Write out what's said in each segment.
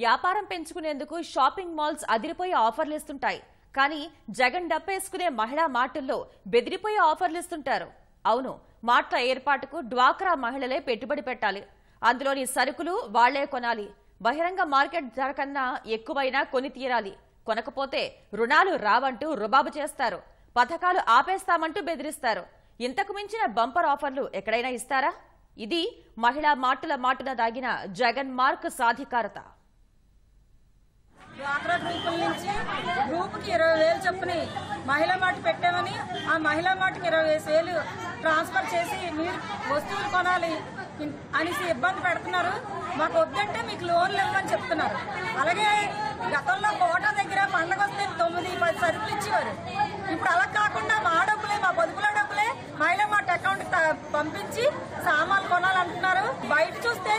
వ్యాపారం పెంచుకునేందుకు shopping malls అదిరిపోయే ఆఫర్లు ఇస్తుంటాయి కానీ జగన్ డబ్బేసుకునే మహిళా మాటల్లో బెదిరిపోయే ఆఫర్లు ఇస్తుంటారు అవును మాట్ల ఏర్పాటుకు డ్వాక్రా మహిళలే పెట్టుబడి పెట్టాలి అందులోని సరుకులు వాళ్లే కొనాలి బహిరంగ మార్కెట్ ధర కన్నా ఎక్కువైనా కొని తీరాలి కొనకపోతే రుణాలు రావంటూ రుబాబు చేస్తారు పథకాలు ఆపేస్తామంటూ బెదిరిస్తారు ఇంతకు మించిన బంపర్ ఆఫర్లు ఎక్కడైనా ఇస్తారా ఇది మహిళా మాటల మాటున దాగిన జగన్ మార్క్ సాధికారత డ్వాక్రా గ్రూపుల నుంచి గ్రూప్కి ఇరవై వేలు చొప్పున మహిళా మాట పెట్టామని ఆ మహిళా మాటకి ఇరవై వేలు ట్రాన్స్ఫర్ చేసి మీరు వస్తువులు కొనాలి అనేసి ఇబ్బంది పెడుతున్నారు మాకు వద్దంటే మీకు లోన్లు ఇవ్వమని చెప్తున్నారు అలాగే గతంలో కోట దగ్గర పండగ వస్తే తొమ్మిది పది సరుకులు ఇచ్చేవారు ఇప్పుడు అలా కాకుండా మా డబ్బులే మా పొదుపుల డబ్బులే మహిళా మాట అకౌంట్ పంపించి సామాన్లు కొనాలంటున్నారు బయట చూస్తే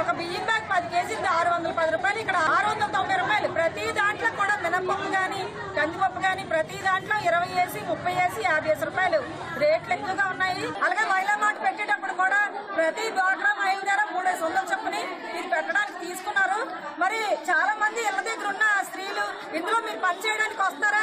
ఒక బియ్యం బ్యాగ్ పది కేజీలు ఆరు వందల శనగపప్పు కానీ కందిపప్పు కానీ ప్రతి దాంట్లో ఇరవై వేసి ముప్పై వేసి యాభై వేసి రూపాయలు రేట్లు ఎక్కువగా ఉన్నాయి అలాగే మహిళా మాట పెట్టేటప్పుడు కూడా ప్రతి బాటిలో మైల్ ధర మూడు వందలు చొప్పుని ఇది పెట్టడానికి తీసుకున్నారు మరి చాలా మంది ఇళ్ళ దగ్గర ఉన్న స్త్రీలు ఇందులో మీరు పని చేయడానికి వస్తారా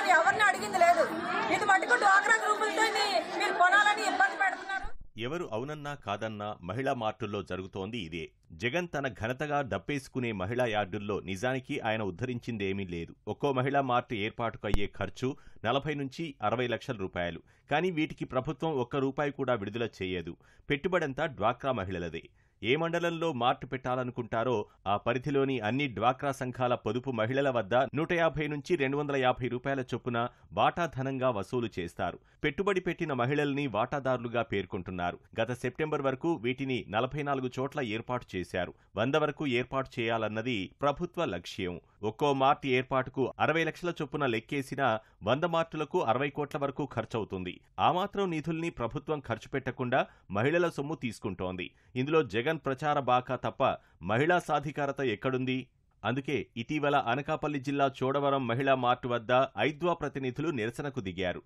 ఎవరు అవునన్నా కాదన్నా మహిళా మార్టుల్లో జరుగుతోంది ఇదే జగన్ తన ఘనతగా దప్పేసుకునే మహిళా యార్డుల్లో నిజానికి ఆయన ఉద్ధరించిందేమీ లేదు ఒక్కో మహిళా మార్టు ఏర్పాటుకు అయ్యే ఖర్చు నలభై నుంచి అరవై లక్షల రూపాయలు కానీ వీటికి ప్రభుత్వం ఒక్క రూపాయి కూడా విడుదల చేయదు పెట్టుబడంతా డ్వాక్రా మహిళలదే ఏ మండలంలో మార్ట్ పెట్టాలనుకుంటారో ఆ పరిధిలోని అన్ని డ్వాక్రా సంఘాల పొదుపు మహిళల వద్ద నూట యాభై నుంచి రెండు వందల యాభై రూపాయల చొప్పున వాటాధనంగా వసూలు చేస్తారు పెట్టుబడి పెట్టిన మహిళల్ని వాటాదారులుగా పేర్కొంటున్నారు గత సెప్టెంబర్ వరకు వీటిని నలభై నాలుగు చోట్ల ఏర్పాటు చేశారు వంద వరకు ఏర్పాటు చేయాలన్నది ప్రభుత్వ లక్ష్యం ఒక్కో మార్ట్ ఏర్పాటుకు అరవై లక్షల చొప్పున లెక్కేసిన వంద మార్టులకు అరవై కోట్ల వరకు ఖర్చవుతుంది ఆ మాత్రం నిధుల్ని ప్రభుత్వం ఖర్చు పెట్టకుండా మహిళల సొమ్ము తీసుకుంటోంది ఇందులో జగన్ జగన్ ప్రచార బాకా తప్ప మహిళా సాధికారత ఎక్కడుంది అందుకే ఇటీవల అనకాపల్లి జిల్లా చోడవరం మహిళా మార్ట్ వద్ద ఐద్వా ప్రతినిధులు నిరసనకు దిగారు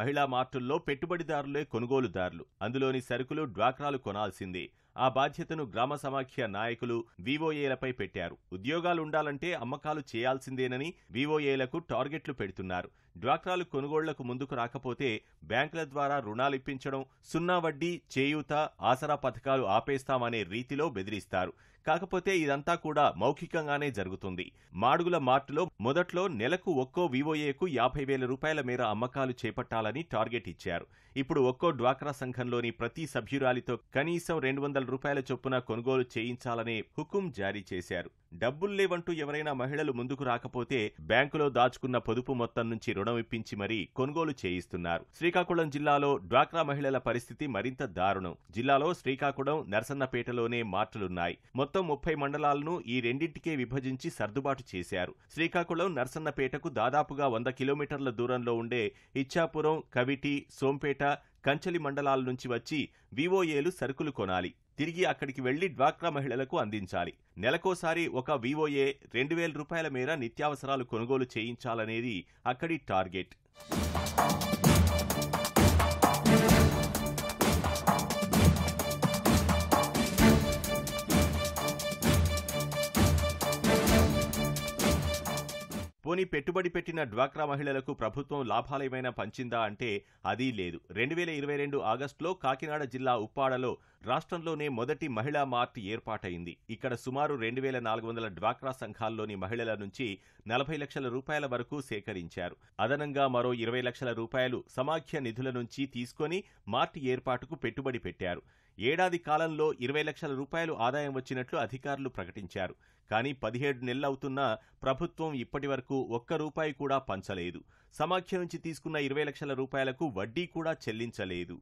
మహిళా మార్టుల్లో పెట్టుబడిదారులే కొనుగోలుదారులు అందులోని సరుకులు డ్వాక్రాలు కొనాల్సిందే ఆ బాధ్యతను గ్రామ సమాఖ్య నాయకులు వీవోఏలపై పెట్టారు ఉద్యోగాలుండాలంటే అమ్మకాలు చేయాల్సిందేనని వీవోఏలకు టార్గెట్లు పెడుతున్నారు డ్వాక్రాలు కొనుగోళ్లకు ముందుకు రాకపోతే బ్యాంకుల ద్వారా రుణాలు ఇప్పించడం సున్నా వడ్డీ చేయూత ఆసరా పథకాలు ఆపేస్తామనే రీతిలో బెదిరిస్తారు కాకపోతే ఇదంతా కూడా మౌఖికంగానే జరుగుతుంది మాడుగుల మార్టులో మొదట్లో నెలకు ఒక్కో వివోఏకు యాభై వేల రూపాయల మేర అమ్మకాలు చేపట్టాలని టార్గెట్ ఇచ్చారు ఇప్పుడు ఒక్కో డ్వాక్రా సంఘంలోని ప్రతి సభ్యురాలితో కనీసం రెండు వందల వందల రూపాయల చొప్పున కొనుగోలు చేయించాలని హుకుం జారీ చేశారు డబ్బుల్లేవంటూ ఎవరైనా మహిళలు ముందుకు రాకపోతే బ్యాంకులో దాచుకున్న పొదుపు మొత్తం నుంచి రుణం ఇప్పించి మరీ కొనుగోలు చేయిస్తున్నారు శ్రీకాకుళం జిల్లాలో డ్వాక్రా మహిళల పరిస్థితి మరింత దారుణం జిల్లాలో శ్రీకాకుళం నర్సన్నపేటలోనే మార్పులున్నాయి మొత్తం ముప్పై మండలాలను ఈ రెండింటికే విభజించి సర్దుబాటు చేశారు శ్రీకాకుళం నర్సన్నపేటకు దాదాపుగా వంద కిలోమీటర్ల దూరంలో ఉండే ఇచ్చాపురం కవిటి సోంపేట కంచలి మండలాల నుంచి వచ్చి వివోఏలు సరుకులు కొనాలి తిరిగి అక్కడికి వెళ్లి డ్వాక్రా మహిళలకు అందించాలి నెలకోసారి ఒక వివోఏ రెండు వేల రూపాయల మేర నిత్యావసరాలు కొనుగోలు చేయించాలనేది అక్కడి టార్గెట్ పోని పెట్టుబడి పెట్టిన డ్వాక్రా మహిళలకు ప్రభుత్వం లాభాలేమైనా పంచిందా అంటే అదీ లేదు రెండు వేల ఇరవై రెండు ఆగస్టులో కాకినాడ జిల్లా ఉప్పాడలో రాష్ట్రంలోనే మొదటి మహిళా మార్ట్ ఏర్పాటైంది ఇక్కడ సుమారు రెండు వేల నాలుగు వందల డ్వాక్రా సంఘాల్లోని మహిళల నుంచి నలభై లక్షల రూపాయల వరకు సేకరించారు అదనంగా మరో ఇరవై లక్షల రూపాయలు సమాఖ్య నిధుల నుంచి తీసుకొని మార్ట్ ఏర్పాటుకు పెట్టుబడి పెట్టారు ఏడాది కాలంలో ఇరవై లక్షల రూపాయలు ఆదాయం వచ్చినట్లు అధికారులు ప్రకటించారు కానీ పదిహేడు నెలలవుతున్నా ప్రభుత్వం ఇప్పటి వరకు ఒక్క రూపాయి కూడా పంచలేదు సమాఖ్య నుంచి తీసుకున్న ఇరవై లక్షల రూపాయలకు వడ్డీ కూడా చెల్లించలేదు